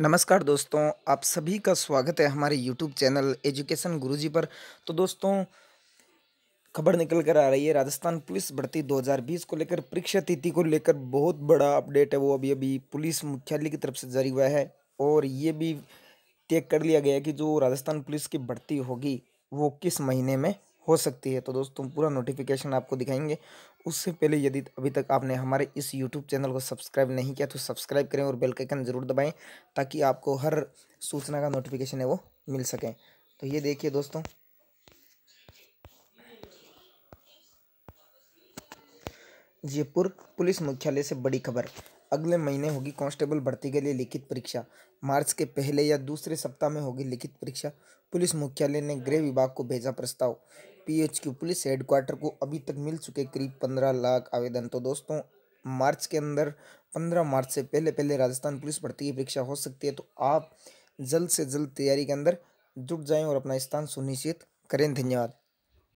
नमस्कार दोस्तों आप सभी का स्वागत है हमारे यूट्यूब चैनल एजुकेशन गुरुजी पर तो दोस्तों खबर निकल कर आ रही है राजस्थान पुलिस भर्ती 2020 को लेकर परीक्षा तिथि को लेकर बहुत बड़ा अपडेट है वो अभी अभी पुलिस मुख्यालय की तरफ से जारी हुआ है और ये भी तय कर लिया गया है कि जो राजस्थान पुलिस की भर्ती होगी वो किस महीने में हो सकती है तो दोस्तों पूरा नोटिफिकेशन आपको दिखाएंगे उससे पहले यदि अभी तक आपने हमारे इस यूट्यूब चैनल को सब्सक्राइब नहीं किया तो सब्सक्राइब करें और बेल का आइकन ज़रूर दबाएं ताकि आपको हर सूचना का नोटिफिकेशन है वो मिल सके तो ये देखिए दोस्तों जयपुर पुलिस मुख्यालय से बड़ी खबर अगले महीने होगी कांस्टेबल भर्ती के लिए लिखित परीक्षा मार्च के पहले या दूसरे सप्ताह में होगी लिखित परीक्षा पुलिस मुख्यालय ने गृह विभाग को भेजा प्रस्ताव पीएचक्यू पुलिस हेडक्वार्टर को अभी तक मिल चुके करीब पंद्रह लाख आवेदन तो दोस्तों मार्च के अंदर पंद्रह मार्च से पहले पहले राजस्थान पुलिस भर्ती की परीक्षा हो सकती है तो आप जल्द से जल्द तैयारी के अंदर जुट जाएँ और अपना स्थान सुनिश्चित करें धन्यवाद